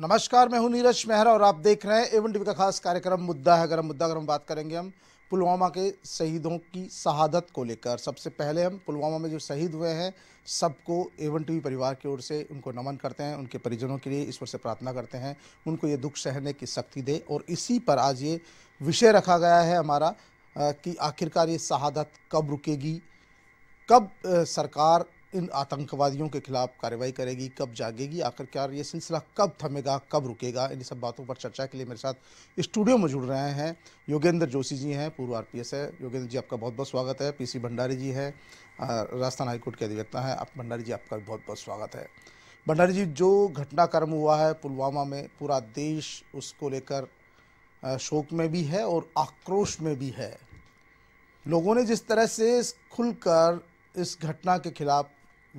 नमस्कार मैं हूं नीरज मेहरा और आप देख रहे हैं एवन टीवी का खास कार्यक्रम मुद्दा है हम मुद्दा हम बात करेंगे हम पुलवामा के शहीदों की शहादत को लेकर सबसे पहले हम पुलवामा में जो शहीद हुए हैं सबको एवन टीवी परिवार की ओर से उनको नमन करते हैं उनके परिजनों के लिए ईश्वर से प्रार्थना करते हैं उनको ये दुख सहने की शक्ति दे और इसी पर आज ये विषय रखा गया है हमारा कि आखिरकार ये शहादत कब रुकेगी कब सरकार इन आतंकवादियों के खिलाफ कार्रवाई करेगी कब जागेगी आखिरकार ये सिलसिला कब थमेगा कब रुकेगा इन सब बातों पर चर्चा के लिए मेरे साथ स्टूडियो में जुड़ रहे हैं योगेंद्र जोशी जी हैं पूर्व आर पी एस है योगेंद्र जी आपका बहुत बहुत स्वागत है पीसी भंडारी जी है राजस्थान हाईकोर्ट के अधिवक्ता हैं आप भंडारी जी आपका भी बहुत बहुत स्वागत है भंडारी जी जो घटनाक्रम हुआ है पुलवामा में पूरा देश उसको लेकर शोक में भी है और आक्रोश में भी है लोगों ने जिस तरह से खुलकर इस घटना के खिलाफ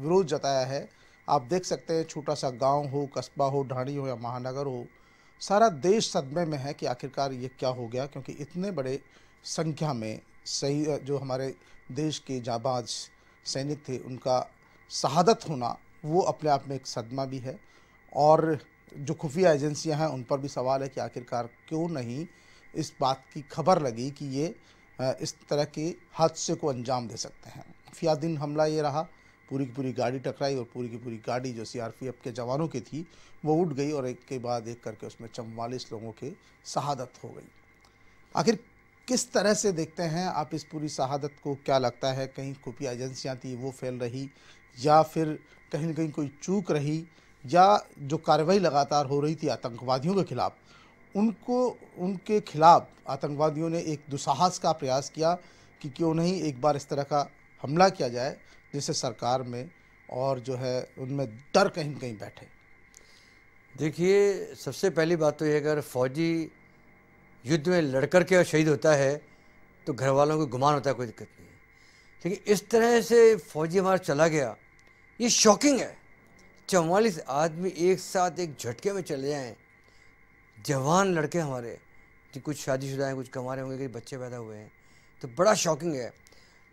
विरोध जताया है आप देख सकते हैं छोटा सा गांव हो कस्बा हो ढाणी हो या महानगर हो सारा देश सदमे में है कि आखिरकार ये क्या हो गया क्योंकि इतने बड़े संख्या में सही जो हमारे देश के जाबाज सैनिक थे उनका शहादत होना वो अपने आप में एक सदमा भी है और जो खुफिया एजेंसियां हैं उन पर भी सवाल है कि आखिरकार क्यों नहीं इस बात की खबर लगी कि ये इस तरह के हादसे को अंजाम दे सकते हैं खुफिया दिन हमला ये रहा पूरी की पूरी गाड़ी टकराई और पूरी की पूरी गाड़ी जो सीआरपीएफ के जवानों की थी वो उठ गई और एक के बाद एक करके उसमें चौवालीस लोगों के शहादत हो गई आखिर किस तरह से देखते हैं आप इस पूरी शहादत को क्या लगता है कहीं खुफिया एजेंसियाँ थी वो फैल रही या फिर कहीं ना कहीं कोई चूक रही या जो कार्रवाई लगातार हो रही थी आतंकवादियों के खिलाफ उनको उनके खिलाफ आतंकवादियों ने एक दुसाहस का प्रयास किया कि क्यों नहीं एक बार इस तरह का हमला किया जाए जिससे सरकार में और जो है उनमें डर कहीं कहीं बैठे देखिए सबसे पहली बात तो ये अगर फौजी युद्ध में लड़ कर के और शहीद होता है तो घर वालों को गुमान होता है कोई दिक्कत नहीं है लेकिन इस तरह से फौजी हमारा चला गया ये शॉकिंग है चवालीस आदमी एक साथ एक झटके में चले जाएँ जवान लड़के हमारे कि कुछ शादीशुदा हैं कुछ कमारे होंगे कहीं बच्चे पैदा हुए हैं तो बड़ा शॉकिंग है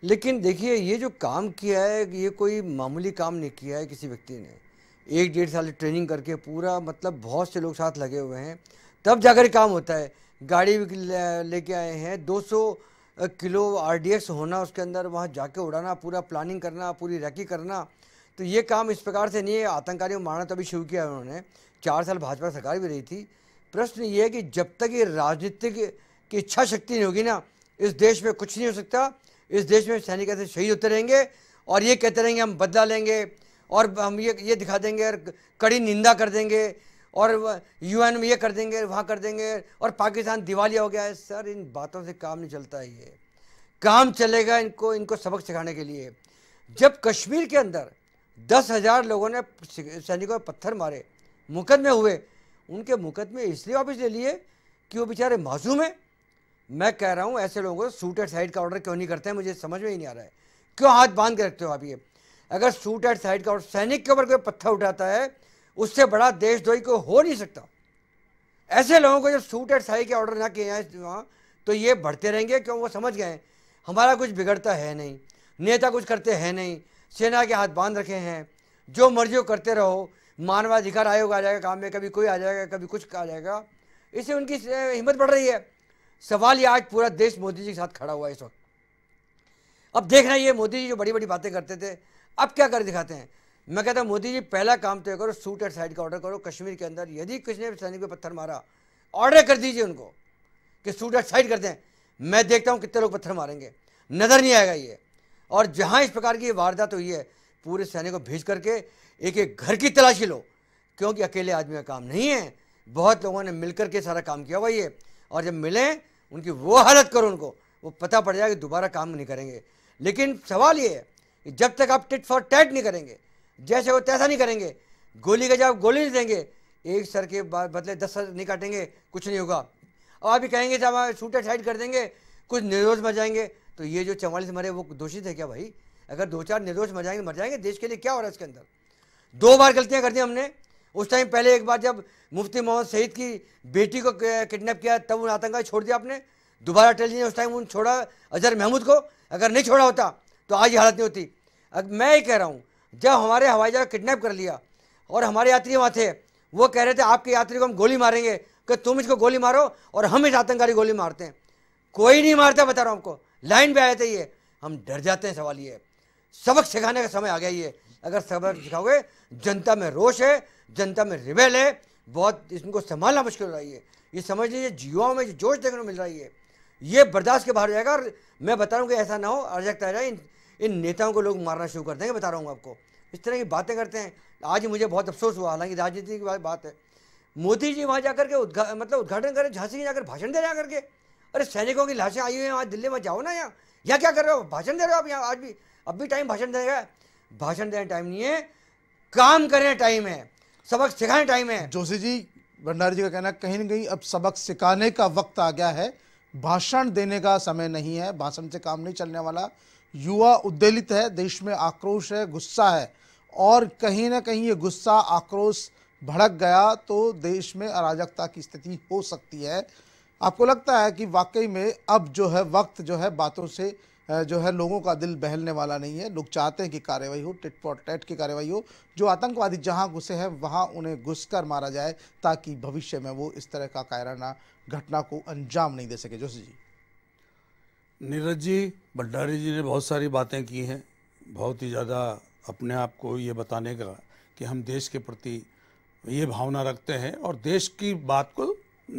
लेकिन देखिए ये जो काम किया है ये कोई मामूली काम नहीं किया है किसी व्यक्ति ने एक डेढ़ साल ट्रेनिंग करके पूरा मतलब बहुत से लोग साथ लगे हुए हैं तब जाकर काम होता है गाड़ी भी लेके आए हैं 200 किलो आरडीएक्स होना उसके अंदर वहाँ जाके उड़ाना पूरा प्लानिंग करना पूरी रैकी करना तो ये काम इस प्रकार से नहीं है आतंकवादियों को मारना तभी शुरू किया उन्होंने चार साल भाजपा सरकार भी रही थी प्रश्न ये है कि जब तक ये राजनीतिक की इच्छा शक्ति नहीं होगी ना इस देश में कुछ नहीं हो सकता इस देश में सैनिक ऐसे शहीद होते रहेंगे और ये कहते रहेंगे हम बदला लेंगे और हम ये ये दिखा देंगे और कड़ी निंदा कर देंगे और यूएन में ये कर देंगे वहाँ कर देंगे और पाकिस्तान दिवालिया हो गया है सर इन बातों से काम नहीं चलता ये काम चलेगा इनको इनको सबक सिखाने के लिए जब कश्मीर के अंदर दस हज़ार लोगों ने सैनिकों पर पत्थर मारे मुकदमे हुए उनके मुकदमे इसलिए वापस ले लिए कि वो बेचारे मासूम हैं मैं कह रहा हूँ ऐसे लोगों को सूट एट साइड का ऑर्डर क्यों नहीं करते हैं मुझे समझ में ही नहीं आ रहा है क्यों हाथ बांध के रखते हो आप ये अगर सूट एट साइड का ऑर्डर सैनिक के ऊपर कोई पत्थर उठाता है उससे बड़ा देशद्रोही कोई हो नहीं सकता ऐसे लोगों को जब सूट एट साइड के ऑर्डर ना किए जाए वहाँ तो ये बढ़ते रहेंगे क्यों वो समझ गए हमारा कुछ बिगड़ता है नहीं नेता कुछ करते हैं नहीं सेना के हाथ बांध रखे हैं जो मर्जी करते रहो मानवाधिकार आयोग आ जाएगा काम में कभी कोई आ जाएगा कभी कुछ आ जाएगा इससे उनकी हिम्मत बढ़ रही है सवाल ये आज पूरा देश मोदी जी के साथ खड़ा हुआ है इस वक्त अब देखना ये मोदी जी जो बड़ी बड़ी बातें करते थे अब क्या कर दिखाते हैं मैं कहता हूँ मोदी जी पहला काम तो करो सूट एंड साइड का ऑर्डर करो कश्मीर के अंदर यदि किसी ने सैनिक पर पत्थर मारा ऑर्डर कर दीजिए उनको कि सूट एंड साइड कर दें मैं देखता हूँ कितने लोग पत्थर मारेंगे नज़र नहीं आएगा ये और जहाँ इस प्रकार की वारदात हुई है पूरे सैनिक को भेज करके एक एक घर की तलाशी लो क्योंकि अकेले आदमी का काम नहीं है बहुत लोगों ने मिलकर के सारा काम किया हुआ ये और जब मिलें उनकी वो हालत करो उनको वो पता पड़ जाएगा दोबारा काम नहीं करेंगे लेकिन सवाल ये है कि जब तक आप टिट फॉर टैट नहीं करेंगे जैसे वो तैसा नहीं करेंगे गोली का जवाब गोली नहीं देंगे एक सर के बदले दस सर नहीं काटेंगे कुछ नहीं होगा और आप ही कहेंगे जब हमारे शूटर साइड कर देंगे कुछ निर्दोष मर जाएंगे तो ये जो चवालीस मरे वो दोषित है क्या भाई अगर दो चार निर्दोष मर जाएंगे मर जाएंगे देश के लिए क्या हो रहा है इसके अंदर दो बार गलतियाँ कर दी हमने उस टाइम पहले एक बार जब मुफ्ती मोहम्मद सईद की बेटी को किडनैप किया तब उन आतंकवादी छोड़ दिया आपने दोबारा टेली ने उस टाइम उन छोड़ा अजहर महमूद को अगर नहीं छोड़ा होता तो आज ये हालत नहीं होती अब मैं ये कह रहा हूँ जब हमारे हवाई जहाज किडनैप कर लिया और हमारे यात्री वहाँ थे वो कह रहे थे आपके यात्री को हम गोली मारेंगे कि तुम इसको गोली मारो और हम इस आतंकवादी गोली मारते हैं कोई नहीं मारता बता रहा हूँ आपको लाइन पर आए थे ये हम डर जाते हैं सवाल ये सबक सिखाने का समय आ गया ये अगर सबक सिखाओगे जनता में रोष है जनता में रिवेल है बहुत इसको संभालना मुश्किल हो रही है ये समझ लीजिए युवाओं में जो जोश देखने को मिल रही है ये बर्दाश्त के बाहर जाएगा और मैं बता रहा हूँ कि ऐसा ना हो अर्जकता जाए इन इन नेताओं को लोग मारना शुरू कर देंगे बता रहा हूँ आपको इस तरह की बातें करते हैं आज मुझे बहुत अफसोस हुआ हालांकि राजनीति की बात है मोदी जी वहाँ जाकर के उद्घा मतलब उद्घाटन करें झांसी जाकर भाषण दे जाकर के अरे सैनिकों की लाशें आई हुई हैं आज दिल्ली में जाओ ना यहाँ यहाँ क्या कर रहे हो भाषण दे रहे हो आप यहाँ आज भी अब भी टाइम भाषण देगा भाषण देने टाइम नहीं है काम करने टाइम है सबक सिखाने टाइम है जोशी जी भंडारी जी का कहना कहीं ना कहीं अब सबक सिखाने का वक्त आ गया है भाषण देने का समय नहीं है भाषण से काम नहीं चलने वाला युवा उद्देलित है देश में आक्रोश है गुस्सा है और कहीं ना कहीं ये गुस्सा आक्रोश भड़क गया तो देश में अराजकता की स्थिति हो सकती है आपको लगता है कि वाकई में अब जो है वक्त जो है बातों से जो है लोगों का दिल बहलने वाला नहीं है लोग चाहते हैं कि कार्रवाई हो टिट फॉर टैट की कार्रवाई हो जो आतंकवादी जहां घुसे हैं वहां उन्हें घुसकर मारा जाए ताकि भविष्य में वो इस तरह का कायराना घटना को अंजाम नहीं दे सके जोशी जी नीरज जी भंडारी जी ने बहुत सारी बातें की हैं बहुत ही ज़्यादा अपने आप को ये बताने का कि हम देश के प्रति ये भावना रखते हैं और देश की बात को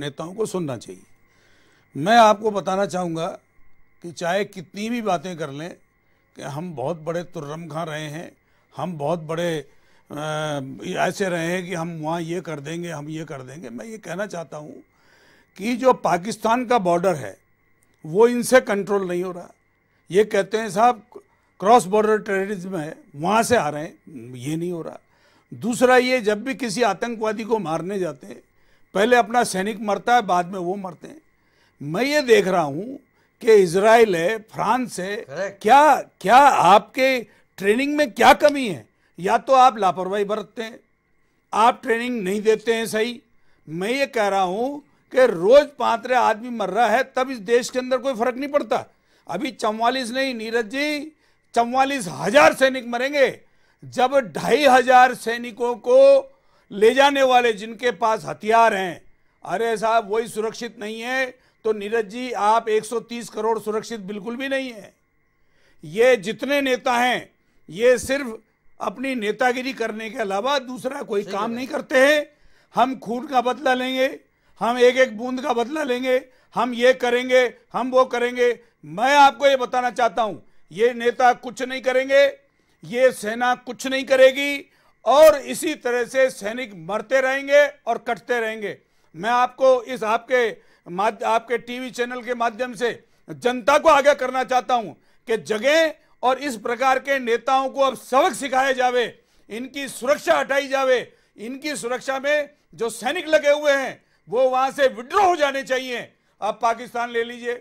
नेताओं को सुनना चाहिए मैं आपको बताना चाहूँगा कि चाहे कितनी भी बातें कर लें कि हम बहुत बड़े तुर्रम खा रहे हैं हम बहुत बड़े ऐसे रहे हैं कि हम वहाँ ये कर देंगे हम ये कर देंगे मैं ये कहना चाहता हूँ कि जो पाकिस्तान का बॉर्डर है वो इनसे कंट्रोल नहीं हो रहा ये कहते हैं साहब क्रॉस बॉर्डर टेररिज्म है वहाँ से आ रहे हैं ये नहीं हो रहा दूसरा ये जब भी किसी आतंकवादी को मारने जाते हैं पहले अपना सैनिक मरता है बाद में वो मरते हैं मैं ये देख रहा हूँ कि इसराइल है फ्रांस है क्या क्या आपके ट्रेनिंग में क्या कमी है या तो आप लापरवाही बरतते हैं आप ट्रेनिंग नहीं देते हैं सही मैं ये कह रहा हूं कि रोज पात्र आदमी मर रहा है तब इस देश के अंदर कोई फर्क नहीं पड़ता अभी चौवालीस नहीं नीरज जी चौवालीस हजार सैनिक मरेंगे जब ढाई हजार सैनिकों को ले जाने वाले जिनके पास हथियार हैं अरे साहब वही सुरक्षित नहीं है तो नीरज जी आप 130 करोड़ सुरक्षित बिल्कुल भी नहीं है ये जितने नेता हैं ये सिर्फ अपनी नेतागिरी करने के अलावा दूसरा कोई काम नहीं करते हैं हम खून का बदला लेंगे हम एक एक बूंद का बदला लेंगे हम ये करेंगे हम वो करेंगे मैं आपको ये बताना चाहता हूं ये नेता कुछ नहीं करेंगे ये सेना कुछ नहीं करेगी और इसी तरह से सैनिक मरते रहेंगे और कटते रहेंगे मैं आपको इस आपके आपके टीवी चैनल के माध्यम से जनता को आगे करना चाहता हूं कि जगह और इस प्रकार के नेताओं को अब सबक सिखाया जावे इनकी सुरक्षा हटाई जावे इनकी सुरक्षा में जो सैनिक लगे हुए हैं वो वहां से विड्रॉ हो जाने चाहिए आप पाकिस्तान ले लीजिए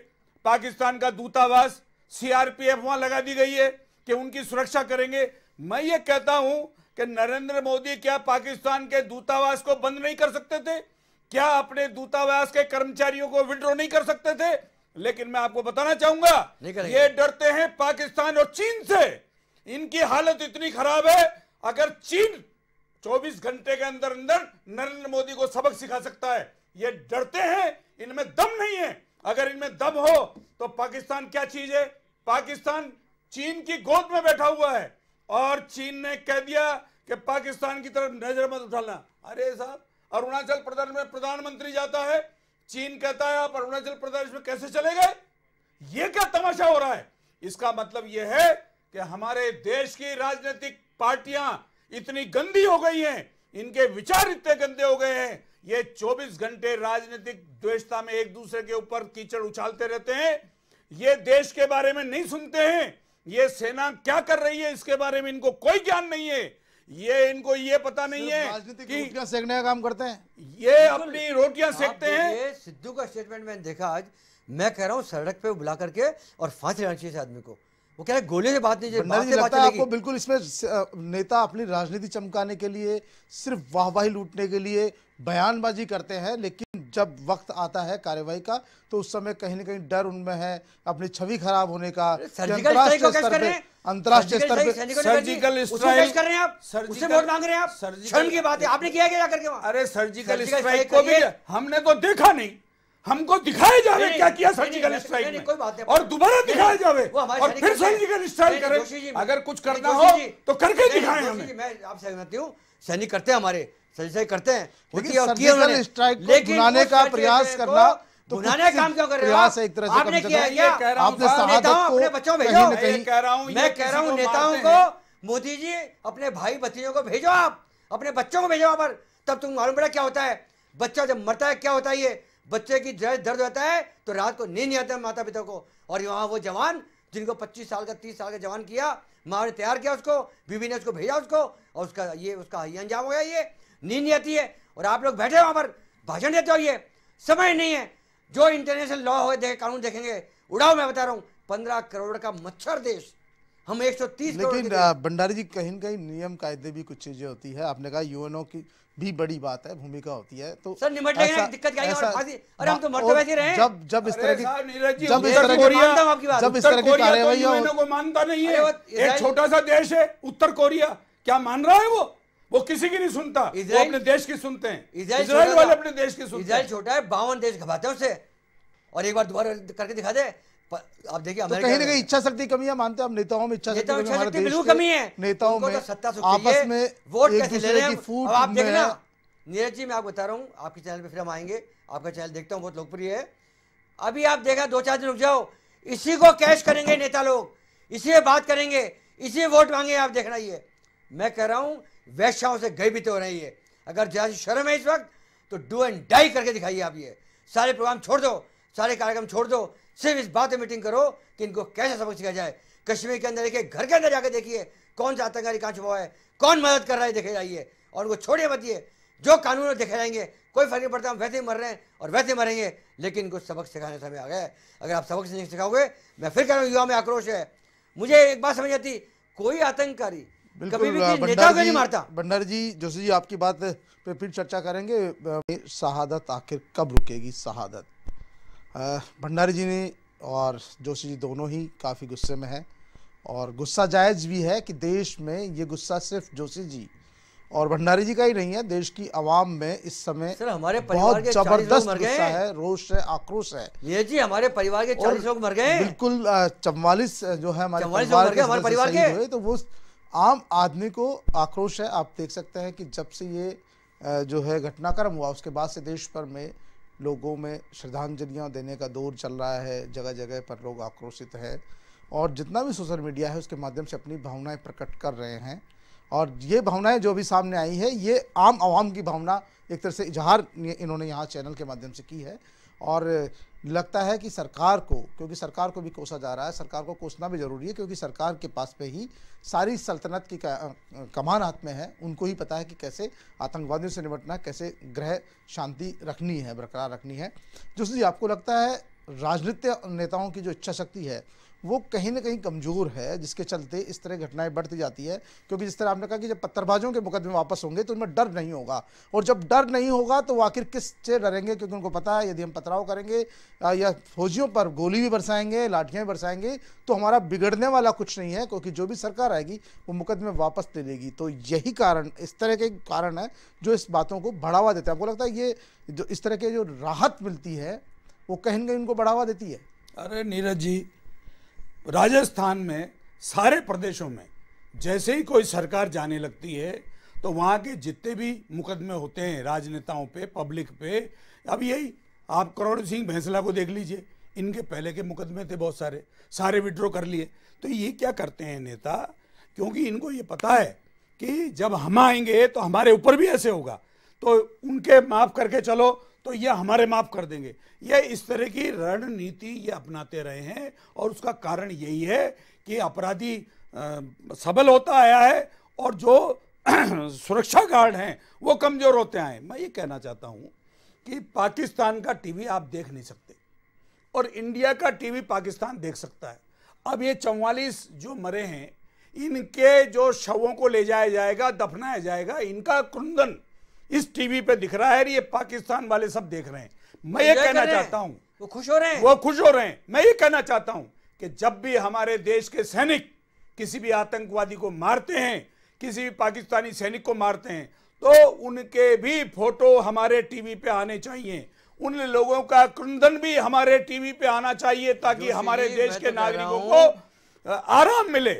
पाकिस्तान का दूतावास सीआरपीएफ वहां लगा दी गई है कि उनकी सुरक्षा करेंगे मैं ये कहता हूं कि नरेंद्र मोदी क्या पाकिस्तान के दूतावास को बंद नहीं कर सकते थे क्या अपने दूतावास के कर्मचारियों को विड्रो नहीं कर सकते थे लेकिन मैं आपको बताना चाहूंगा ये डरते हैं पाकिस्तान और चीन से इनकी हालत इतनी खराब है अगर चीन 24 घंटे के अंदर अंदर नरेंद्र मोदी को सबक सिखा सकता है ये डरते हैं इनमें दम नहीं है अगर इनमें दम हो तो पाकिस्तान क्या चीज है पाकिस्तान चीन की गोद में बैठा हुआ है और चीन ने कह दिया कि पाकिस्तान की तरफ नजर मत उठाना अरे साहब अरुणाचल प्रदेश में प्रधानमंत्री जाता है चीन कहता है आप अरुणाचल प्रदेश में कैसे चले गए ये क्या तमाशा हो रहा है इसका मतलब यह है कि हमारे देश की राजनीतिक पार्टियां इतनी गंदी हो गई हैं इनके विचार इतने गंदे हो गए हैं ये 24 घंटे राजनीतिक द्वेषता में एक दूसरे के ऊपर कीचड़ उछालते रहते हैं ये देश के बारे में नहीं सुनते हैं ये सेना क्या कर रही है इसके बारे में इनको कोई ज्ञान नहीं है ये इनको ये पता नहीं है कि रोटियां सेकने का काम करते हैं ये अपनी रोटियां सेकते हैं सिद्धू का स्टेटमेंट मैंने देखा आज मैं कह रहा हूँ सड़क पे बुला करके और फांसी लगानी चाहिए आदमी को वो कह रहे गोली से बात नहीं जी लगता है आपको बिल्कुल इसमें नेता अपनी राजनीति चमकाने के लिए सिर्फ वाहवाही लूटने के लिए बयानबाजी करते हैं लेकिन जब वक्त आता है कार्रवाई का तो उस समय कहीं ना कहीं डर उनमें है अपनी छवि खराब होने का अंतर्राष्ट्रीय स्तर पे सर्जिकल स्ट्राइक कर रहे हैं आप उससे वोट मांग रहे हैं आप शर्म की बात है आपने किया क्या जाकर के अरे सर्जिकल स्ट्राइक को भी हमने तो देखा नहीं हमको दिखाया जावे क्या किया सर्जिकल स्ट्राइक में और दोबारा दिखाया जावे और फिर सर्जिकल स्ट्राइक करें अगर कुछ करना हो तो करके दिखाएं हमें मैं आपसे सहमति हूं सैनिक करते हैं हमारे सही करते हैं लेकिन का प्रयास करना तो का काम क्यों कर रहे हैं एक तरह से आपने किया क्या आपने नेताओं अपने बच्चों भेजो कह रहा हूँ मैं कह रहा हूँ नेताओं को मोदी जी अपने भाई भतीजों को भेजो आप अपने बच्चों को भेजो पर तब तुम मालूम पड़ा क्या होता है बच्चा जब मरता है क्या होता है ये बच्चे की दर्द होता है तो रात को नींद नहीं आता माता पिता को और वहां वो जवान जिनको 25 साल का 30 साल का जवान किया माँ ने तैयार किया उसको बीवी ने उसको भेजा उसको और उसका ये उसका अंजाम हो गया ये नींद नहीं आती है और आप लोग बैठे वहाँ पर भाषण देते हो ये समय नहीं है जो इंटरनेशनल लॉ हो देखे कानून देखेंगे उड़ाओ मैं बता रहा हूँ पंद्रह करोड़ का मच्छर देश हम एक सौ तीस लेकिन भंडारी जी कहीं कहीं नियम कायदे भी कुछ चीजें होती है आपने कहा यूएनओ की भी बड़ी बात है भूमिका होती है तो सर निमट लेंगे दिक्कत क्या और अरे हम तो मरते वैसे रहे जब जब इस तरह की जब इस तरह की आपकी बात जब इस तरह की तो कार्यवाही को मानता नहीं है एक छोटा सा देश है उत्तर कोरिया क्या मान रहा है वो वो किसी की नहीं सुनता वो अपने देश की सुनते हैं इजराइल वाले अपने देश की सुनते इसराइल छोटा है बावन देश घबराते हैं उसे और एक बार दोबारा करके दिखा दे आप देखिए तो कहीं ना कहीं इच्छा शक्ति कमी है मानते हैं नेताओं में इच्छा शक्ति हमारे देश कमी है नेताओं तो में सत्ता आपस में वोट कैसे ले रहे हैं आप देखना नीरज जी मैं आपको बता रहा हूँ आपके चैनल पे फिर हम आएंगे आपका चैनल देखता हूँ बहुत लोकप्रिय है अभी आप देखा दो चार दिन रुक जाओ इसी को कैश करेंगे नेता लोग इसी बात करेंगे इसी वोट मांगे आप देखना ये मैं कह रहा हूं वैश्याओं से गई भी तो रही है अगर जरा शर्म है इस वक्त तो डू एंड डाई करके दिखाइए आप ये सारे प्रोग्राम छोड़ दो सारे कार्यक्रम छोड़ दो सिर्फ इस बात पर मीटिंग करो कि इनको कैसे सबक सिखाया जाए कश्मीर के अंदर देखिए घर के अंदर जाकर देखिए कौन सा आतंकारी कहाँ छुपा है कौन मदद कर रहा है देखे जाइए और उनको छोड़िए बतिए जो कानून देखे जाएंगे कोई फर्क नहीं पड़ता हम वैसे ही मर रहे हैं और वैसे मरेंगे लेकिन इनको सबक सिखाने समय आ गया अगर आप सबक से नहीं सिखाओगे मैं फिर कह रहा हूँ युवा में आक्रोश है मुझे एक बात समझ आती कोई आतंकारी बिल्कुल भी भंडारी जी जोशी जी आपकी बात पे फिर चर्चा करेंगे शहादत आखिर कब रुकेगी शहादत भंडारी जी ने और जोशी जी दोनों ही काफ़ी गुस्से में हैं और गुस्सा जायज़ भी है कि देश में ये गुस्सा सिर्फ जोशी जी और भंडारी जी का ही नहीं है देश की आवाम में इस समय सर हमारे बहुत जबरदस्त गुस्सा है रोष है आक्रोश है ये जी हमारे परिवार के चालीस लोग मर गए बिल्कुल चौवालीस जो है हमारे परिवार के, तो वो आम आदमी को आक्रोश है आप देख सकते हैं कि जब से ये जो है घटनाक्रम हुआ उसके बाद से देश भर में लोगों में श्रद्धांजलियाँ देने का दौर चल रहा है जगह जगह पर लोग आक्रोशित हैं और जितना भी सोशल मीडिया है उसके माध्यम से अपनी भावनाएं प्रकट कर रहे हैं और ये भावनाएं जो भी सामने आई है ये आम आवाम की भावना एक तरह से इजहार इन्होंने यहाँ चैनल के माध्यम से की है और लगता है कि सरकार को क्योंकि सरकार को भी कोसा जा रहा है सरकार को कोसना भी ज़रूरी है क्योंकि सरकार के पास पे ही सारी सल्तनत की कमान हाथ में है उनको ही पता है कि कैसे आतंकवादियों से निपटना कैसे ग्रह शांति रखनी है बरकरार रखनी है जो आपको लगता है राजनीतिक नेताओं की जो इच्छा शक्ति है वो कहीं ना कहीं कमज़ोर है जिसके चलते इस तरह घटनाएं बढ़ती जाती है क्योंकि जिस तरह आपने कहा कि जब पत्थरबाजों के मुकदमे वापस होंगे तो उनमें डर नहीं होगा और जब डर नहीं होगा तो आखिर किस से डरेंगे क्योंकि उनको पता है यदि हम पथराव करेंगे या फौजियों पर गोली भी बरसाएंगे लाठियाँ भी बरसाएंगे तो हमारा बिगड़ने वाला कुछ नहीं है क्योंकि जो भी सरकार आएगी वो मुकदमे वापस ले लेगी तो यही कारण इस तरह के कारण है जो इस बातों को बढ़ावा देता है आपको लगता है ये जो इस तरह के जो राहत मिलती है वो कहीं ना कहीं उनको बढ़ावा देती है अरे नीरज जी राजस्थान में सारे प्रदेशों में जैसे ही कोई सरकार जाने लगती है तो वहाँ के जितने भी मुकदमे होते हैं राजनेताओं पे पब्लिक पे अब यही आप करोड़ सिंह भैंसला को देख लीजिए इनके पहले के मुकदमे थे बहुत सारे सारे विड्रॉ कर लिए तो ये क्या करते हैं नेता क्योंकि इनको ये पता है कि जब हम आएंगे तो हमारे ऊपर भी ऐसे होगा तो उनके माफ़ करके चलो तो यह हमारे माफ कर देंगे यह इस तरह की रणनीति ये अपनाते रहे हैं और उसका कारण यही है कि अपराधी सबल होता आया है और जो सुरक्षा गार्ड हैं वो कमज़ोर होते आए मैं ये कहना चाहता हूँ कि पाकिस्तान का टीवी आप देख नहीं सकते और इंडिया का टीवी पाकिस्तान देख सकता है अब ये चौवालीस जो मरे हैं इनके जो शवों को ले जाया जाएगा दफनाया जाएगा इनका क्रुंदन इस टीवी पे दिख रहा है और ये पाकिस्तान वाले सब देख रहे हैं मैं ये कहना चाहता हूँ वो खुश हो रहे हैं वो खुश हो रहे हैं मैं ये कहना चाहता हूँ कि जब भी हमारे देश के सैनिक किसी भी आतंकवादी को मारते हैं किसी भी पाकिस्तानी सैनिक को मारते हैं तो उनके भी फोटो हमारे टीवी पे आने चाहिए उन लोगों का क्रंदन भी हमारे टीवी पे आना चाहिए ताकि हमारे देश तो के नागरिकों को आराम मिले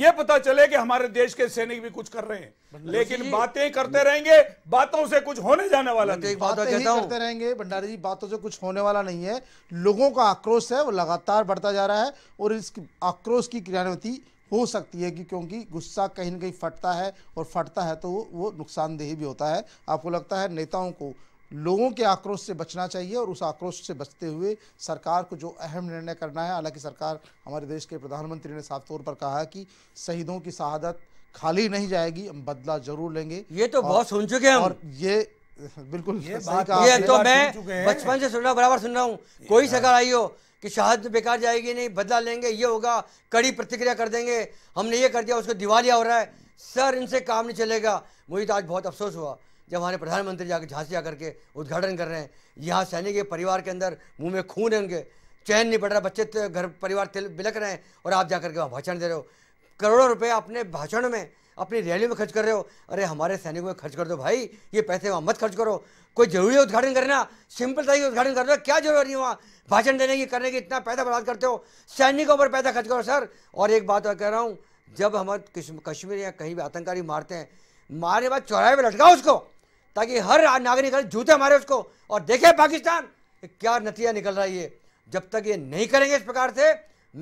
ये पता चले कि हमारे देश के सैनिक भी कुछ कर रहे हैं लेकिन बातें करते रहेंगे बातों से कुछ होने जाने वाला तो नहीं बातें ही करते रहेंगे भंडारी जी बातों से कुछ होने वाला नहीं है लोगों का आक्रोश है वो लगातार बढ़ता जा रहा है और इस आक्रोश की क्रियान्वति हो सकती है कि क्योंकि गुस्सा कहीं ना कहीं फटता है और फटता है तो वो नुकसानदेही भी होता है आपको लगता है नेताओं को लोगों के आक्रोश से बचना चाहिए और उस आक्रोश से बचते हुए सरकार को जो अहम निर्णय करना है हालांकि सरकार हमारे देश के प्रधानमंत्री ने साफ तौर पर कहा कि शहीदों की शहादत खाली नहीं जाएगी हम बदला जरूर लेंगे ये तो बहुत सुन चुके हैं और ये बिल्कुल ये, तो ये तो मैं बचपन से सुन रहा हूँ बराबर सुन रहा हूँ कोई सरकार आई हो कि शहादत बेकार जाएगी नहीं बदला लेंगे ये होगा कड़ी प्रतिक्रिया कर देंगे हमने ये कर दिया उसको दिवालिया हो रहा है सर इनसे काम नहीं चलेगा मुझे तो आज बहुत अफसोस हुआ कि हमारे प्रधानमंत्री जाकर झांसी आकर के उद्घाटन कर रहे हैं यहाँ सैनिक के परिवार के अंदर मुंह में खून है उनके चैन नहीं पड़ रहा बच्चे तो घर परिवार तिल बिलक रहे हैं और आप जाकर के वहाँ भाषण दे रहे हो करोड़ों रुपये अपने भाषण में अपनी रैली में खर्च कर रहे हो अरे हमारे सैनिकों में खर्च कर दो भाई ये पैसे वहाँ मत खर्च करो कोई जरूरी उद्घाटन करना सिंपल तरीके उद्घाटन कर दो क्या जरूरी है वहाँ भाषण देने की करने की इतना पैसा बर्बाद करते हो सैनिकों पर पैसा खर्च करो सर और एक बात और कह रहा हूँ जब हम कश्मीर या कहीं भी आतंकारी मारते हैं मारने बाद चौराहे पर लटकाओ उसको ताकि हर नागरिक जूते मारे उसको और देखे पाकिस्तान क्या नतीजा निकल रहा है ये जब तक ये नहीं करेंगे इस प्रकार से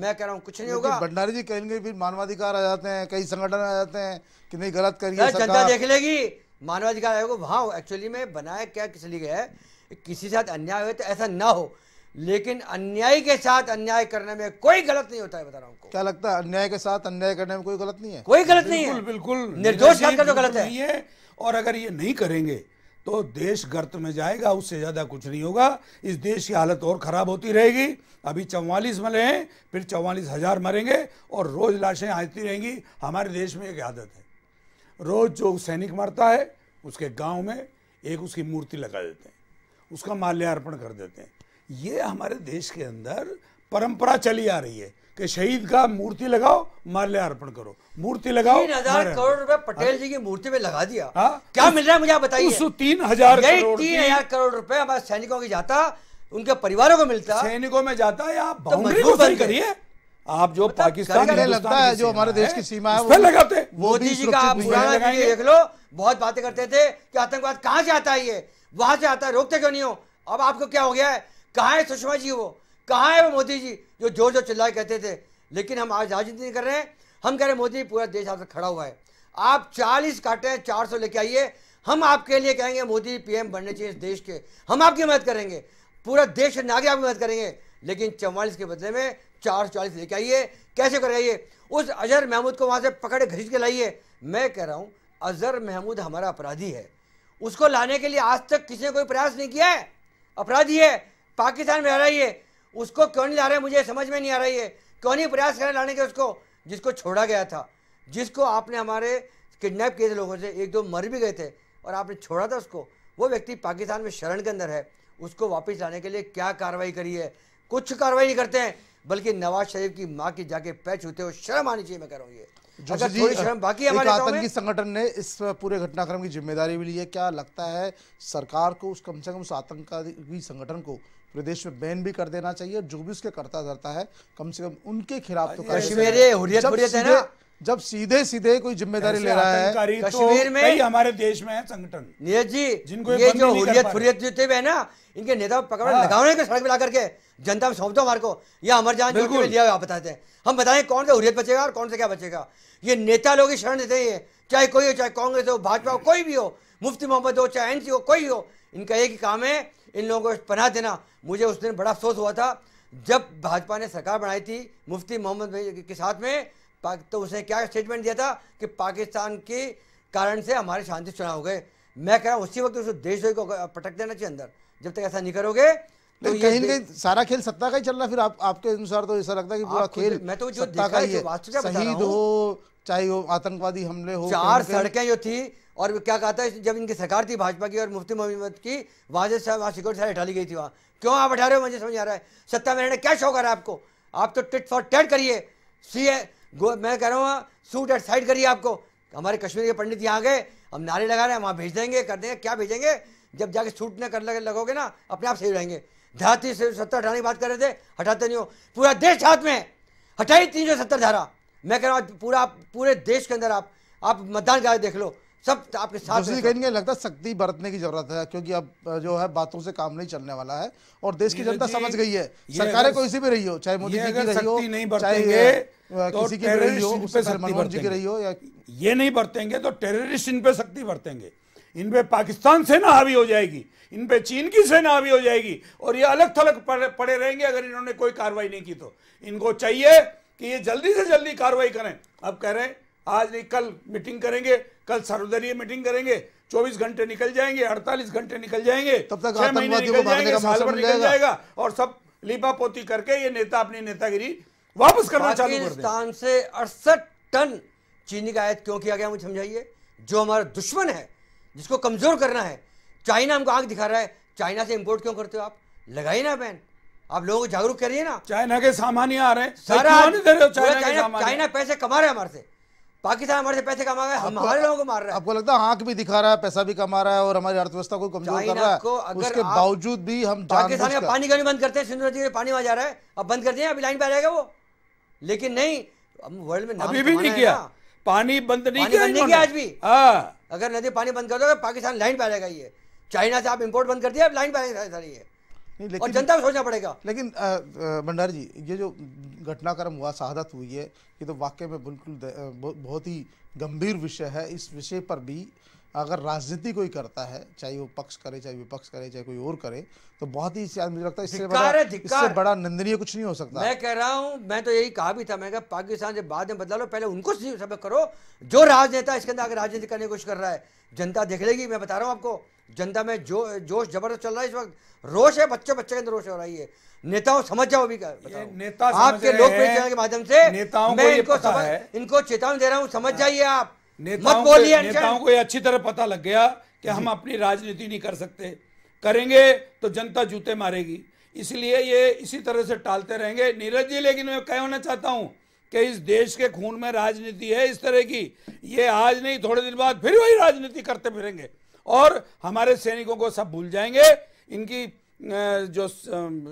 मैं कह रहा हूँ कुछ नहीं होगा भंडारी जी कहेंगे फिर मानवाधिकार आ जाते हैं कई संगठन आ जाते हैं कि नहीं गलत करिए जनता देख लेगी मानवाधिकार आयोग वहाँ एक्चुअली में बनाया क्या किस लिए है किसी साथ अन्याय हो तो ऐसा ना हो लेकिन अन्याय के साथ अन्याय करने में कोई गलत नहीं होता है बता रहा हूँ क्या लगता है अन्याय के साथ अन्याय करने में कोई गलत नहीं है कोई गलत नहीं है बिल्कुल निर्दोष गलत तो है और अगर ये नहीं करेंगे तो देश गर्त में जाएगा उससे ज़्यादा कुछ नहीं होगा इस देश की हालत और ख़राब होती रहेगी अभी चौवालीस मरे हैं फिर चौवालीस हज़ार मरेंगे और रोज़ लाशें आती रहेंगी हमारे देश में एक आदत है रोज़ जो सैनिक मरता है उसके गांव में एक उसकी मूर्ति लगा देते हैं उसका माल्यार्पण कर देते हैं ये हमारे देश के अंदर परंपरा चली आ रही है कि शहीद का मूर्ति लगाओ माल्य अर्पण करो मूर्ति लगाओ तीन हजार करोड़ रुपए पटेल हाँ? जी की मूर्ति में लगा दिया आ? हाँ? क्या मिल रहा है मुझे बताइए तीन हजार तीन हजार करोड़ रुपए हमारे सैनिकों की जाता उनके परिवारों को मिलता सैनिकों में जाता है आप तो सही करिए आप जो मतलब पाकिस्तान में लगता है जो हमारे देश की सीमा है लगाते मोदी जी का देख लो बहुत बातें करते थे कि आतंकवाद कहाँ से आता है ये वहां से आता है रोकते क्यों नहीं हो अब आपको क्या हो गया है कहा है सुषमा जी वो कहाँ है वो मोदी जी जो जोर जोर चिल्लाए कहते थे लेकिन हम आज राजनीति नहीं कर रहे हैं हम कह रहे हैं मोदी जी पूरा देश आपसे खड़ा हुआ है आप चालीस काटे हैं चार सौ लेके आइए हम आपके लिए कहेंगे मोदी पीएम बनने चाहिए इस देश के हम आपकी मदद करेंगे पूरा देश नागरिक आपकी मदद करेंगे लेकिन चौवालीस के बदले में चार सौ चालीस लेके आइए कैसे कर आइए उस अजहर महमूद को वहाँ से पकड़ घसीट के लाइए मैं कह रहा हूँ अजहर महमूद हमारा अपराधी है उसको लाने के लिए आज तक किसी ने कोई प्रयास नहीं किया है अपराधी है पाकिस्तान में आ रही है उसको क्यों नहीं ला रहे मुझे समझ में नहीं आ रही है क्यों नहीं प्रयास करें लाने के उसको जिसको छोड़ा गया था जिसको आपने हमारे किडनैप किए थे लोगों से एक दो मर भी गए थे और आपने छोड़ा था उसको वो व्यक्ति पाकिस्तान में शरण के अंदर है उसको वापस लाने के लिए क्या कार्रवाई करी है कुछ कार्रवाई नहीं करते हैं बल्कि नवाज शरीफ की माँ की जाके पैच होते हो शर्म आनी चाहिए मैं कह रहा हूँ ये शर्म बाकी हमारे आतंकी संगठन ने इस पूरे घटनाक्रम की जिम्मेदारी भी ली है क्या लगता है सरकार को उस कम से कम उस आतंकवादी संगठन को प्रदेश में बैन भी कर देना चाहिए जो भी उसके करता धरता है कम से कम उनके खिलाफ तो जब सीधे सीधे कोई जिम्मेदारी ले रहा है तो कश्मीर में कई हमारे देश में है संगठन नीरज जी जिनको ये जो हुरियत फुरियत जीते हुए है ना इनके नेता पकड़ हाँ। लगाने के सड़क में ला करके जनता में सौंप दो हमारे को या अमर जान जो लिया आप बताते हैं हम बताएं कौन सा हुरियत बचेगा और कौन सा क्या बचेगा ये नेता लोग ही शरण देते हैं चाहे कोई हो चाहे कांग्रेस हो भाजपा हो कोई भी हो मुफ्ती मोहम्मद हो चाहे एन हो कोई हो इनका एक ही काम है इन लोगों को पनाह देना मुझे उस दिन बड़ा अफसोस हुआ था जब भाजपा ने सरकार बनाई थी मुफ्ती मोहम्मद के साथ में तो उसने क्या स्टेटमेंट दिया था कि पाकिस्तान के कारण से हमारे शांति चुनाव हो गए मैं कह रहा हूँ उसी वक्त उस देशद्रोही को पटक देना चाहिए अंदर जब तक ऐसा नहीं करोगे तो कहीं ना कहीं सारा खेल सत्ता का ही चल रहा फिर आप आपके अनुसार तो ऐसा लगता है कि पूरा खेल मैं तो जो सत्ता का ही है शहीद हो चाहे वो आतंकवादी हमले हो चार सड़कें जो थी और क्या कहा था जब इनकी सरकार थी भाजपा की और मुफ्ती मोहम्मद की वहाँ से वहाँ सिक्योरिटी सारी हटा ली गई थी वहाँ क्यों आप हटा रहे हो मुझे समझ आ रहा है सत्ता में रहने क्या शौक आ रहा है आपको आप तो टिट फॉर टेट करिए सी ए मैं कह रहा हूँ सूट एट साइड करिए आपको हमारे कश्मीर के पंडित यहाँ गए हम नारे लगा रहे हैं वहाँ भेज देंगे कर देंगे क्या भेजेंगे जब जाके सूट ना कर लगोगे ना अपने आप सही रहेंगे धाती से सत्तर हटाने की बात कर रहे थे हटाते नहीं हो पूरा देश हाथ में हटाई तीन सौ सत्तर धारा मैं कह रहा हूँ पूरा पूरे देश के अंदर आप आप मतदान करा देख लो सब आपके साथ दूसरी कहेंगे लगता लगता सख्ती बरतने की जरूरत है क्योंकि अब जो है बातों से काम नहीं चलने वाला है और देश की जनता समझ गई है सरकारें कोई सी भी रही हो चाहे मोदी जी की रही हो चाहे तो किसी की रही हो मनमोहन जी की रही हो या ये नहीं बरतेंगे तो टेररिस्ट इन पे सख्ती बरतेंगे इन पे पाकिस्तान सेना हावी हो जाएगी इन पे चीन की सेना हावी हो जाएगी और ये अलग थलग पड़े रहेंगे अगर इन्होंने कोई कार्रवाई नहीं की तो इनको चाहिए कि ये जल्दी से जल्दी कार्रवाई करें अब कह रहे हैं आज नहीं कल मीटिंग करेंगे कल सर्वदलीय मीटिंग करेंगे 24 घंटे निकल जाएंगे 48 घंटे निकल जाएंगे तब तक छह महीने निकल जाएंगे साल भर निकल जाएगा और सब लिपा पोती करके ये नेता अपनी नेतागिरी वापस करना चाहिए कर पाकिस्तान से अड़सठ टन चीनी का आयत क्यों किया गया मुझे समझाइए जो हमारा दुश्मन है जिसको कमजोर करना है चाइना हमको आग दिखा रहा है चाइना से इम्पोर्ट क्यों करते हो आप लगाइए ना बैन आप लोगों को जागरूक करिए ना चाइना के सामान यहाँ आ रहे हैं चाइना पैसे कमा रहे हैं हमारे से पाकिस्तान हमारे से पैसे कमा रहा है हम हमारे लोगों को मार रहा है आपको लगता है आंख हाँ भी दिखा रहा है पैसा भी कमा रहा है और हमारी अर्थव्यवस्था को कमजोर कर रहा है उसके बावजूद भी हम पाकिस्तान का पानी गर्मी बंद करते हैं नदी में पानी वहां जा रहा है अब बंद कर दिए अभी लाइन पे आ जाएगा वो लेकिन नहीं हम वर्ल्ड में अभी भी नहीं किया पानी बंद नहीं किया नहीं किया आज भी हाँ। अगर नदी पानी बंद कर दो तो पाकिस्तान लाइन पे आ जाएगा ये चाइना से आप इम्पोर्ट बंद कर दिया अब लाइन पे आ जाएगा ये और जनता को सोचना पड़ेगा लेकिन भंडारी जी ये जो घटनाक्रम हुआ शहादत हुई है ये तो वाकई में बिल्कुल बहुत ही गंभीर विषय है इस विषय पर भी अगर राजनीति कोई करता है चाहे वो पक्ष करे चाहे विपक्ष करे चाहे कोई और करे तो बहुत ही मुझे लगता है इससे बड़ा इससे बड़ा निंदनीय कुछ नहीं हो सकता मैं कह रहा हूँ मैं तो यही कहा भी था मैं कहा पाकिस्तान जब बाद में बदला लो पहले उनको सबक करो जो राजनेता इसके अंदर अगर राजनीति करने की कोशिश कर रहा है जनता देख लेगी मैं बता रहा हूँ आपको जनता में जो जोश जबरदस्त चल रहा है इस वक्त रोष है बच्चे बच्चे के अंदर रोष हो रही है नेताओं समझ जाओ अभी नेता आपके लोग के माध्यम से नेताओं मैं इनको समझ, इनको चेतावनी दे रहा हूँ समझ हाँ। जाइए आप मत बोलिए नेताओं को अच्छी तरह पता लग गया कि हम अपनी राजनीति नहीं कर सकते करेंगे तो जनता जूते मारेगी इसलिए ये इसी तरह से टालते रहेंगे नीरज जी लेकिन मैं क्या होना चाहता हूँ कि इस देश के खून में राजनीति है इस तरह की ये आज नहीं थोड़े दिन बाद फिर वही राजनीति करते फिरेंगे और हमारे सैनिकों को सब भूल जाएंगे इनकी जो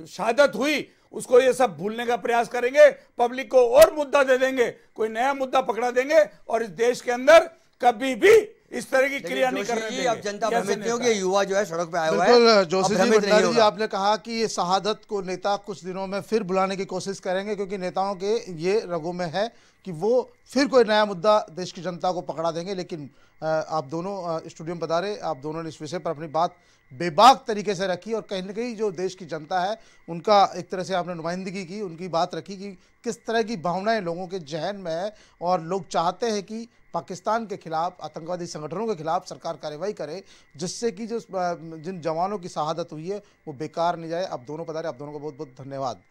शहादत हुई उसको ये सब भूलने का प्रयास करेंगे पब्लिक को और मुद्दा दे देंगे कोई नया मुद्दा पकड़ा देंगे और इस देश के अंदर कभी भी इस तरह की क्रिया नहीं करेंगे देंगे अब जनता भ्रमित नहीं होगी युवा जो है सड़क पे आया हुआ है जोशी जी भंडारी जी आपने कहा कि ये शहादत को नेता कुछ दिनों में फिर बुलाने की कोशिश करेंगे क्योंकि नेताओं के ये रगों में है कि वो फिर कोई नया मुद्दा देश की जनता को पकड़ा देंगे लेकिन आप दोनों स्टूडियो में बता रहे आप दोनों ने इस विषय पर अपनी बात बेबाक तरीके से रखी और कहीं ना कहीं जो देश की जनता है उनका एक तरह से आपने नुमाइंदगी की उनकी बात रखी कि किस तरह की भावनाएं लोगों के जहन में है और लोग चाहते हैं कि पाकिस्तान के खिलाफ आतंकवादी संगठनों के खिलाफ सरकार कार्रवाई करे जिससे कि जो जिन जवानों की शहादत हुई है वो बेकार नहीं जाए आप दोनों बता रहे आप दोनों का बहुत बहुत धन्यवाद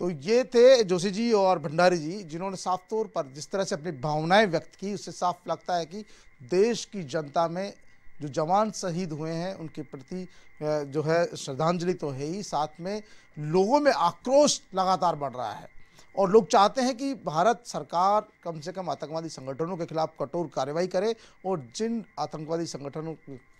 तो ये थे जोशी जी और भंडारी जी जिन्होंने साफ तौर पर जिस तरह से अपनी भावनाएं व्यक्त की उससे साफ लगता है कि देश की जनता में जो जवान शहीद हुए हैं उनके प्रति जो है श्रद्धांजलि तो है ही साथ में लोगों में आक्रोश लगातार बढ़ रहा है और लोग चाहते हैं कि भारत सरकार कम से कम आतंकवादी संगठनों के खिलाफ कठोर कार्रवाई करे और जिन आतंकवादी संगठनों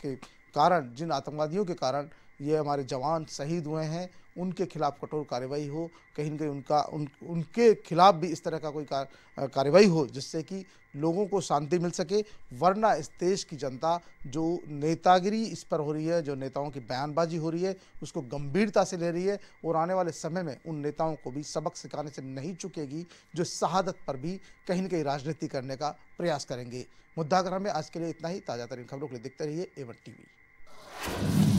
के कारण जिन आतंकवादियों के कारण ये हमारे जवान शहीद हुए हैं उनके खिलाफ कठोर कार्रवाई हो कहीं ना कहीं उनका उन उनके खिलाफ भी इस तरह का कोई कार्रवाई हो जिससे कि लोगों को शांति मिल सके वरना इस देश की जनता जो नेतागिरी इस पर हो रही है जो नेताओं की बयानबाजी हो रही है उसको गंभीरता से ले रही है और आने वाले समय में उन नेताओं को भी सबक सिखाने से नहीं चुकेगी जो शहादत पर भी कहीं ना कहीं राजनीति करने का प्रयास करेंगे मुद्दाग्रह में आज के लिए इतना ही ताज़ा तरीन खबरों के लिए देखते रहिए एवन टी you.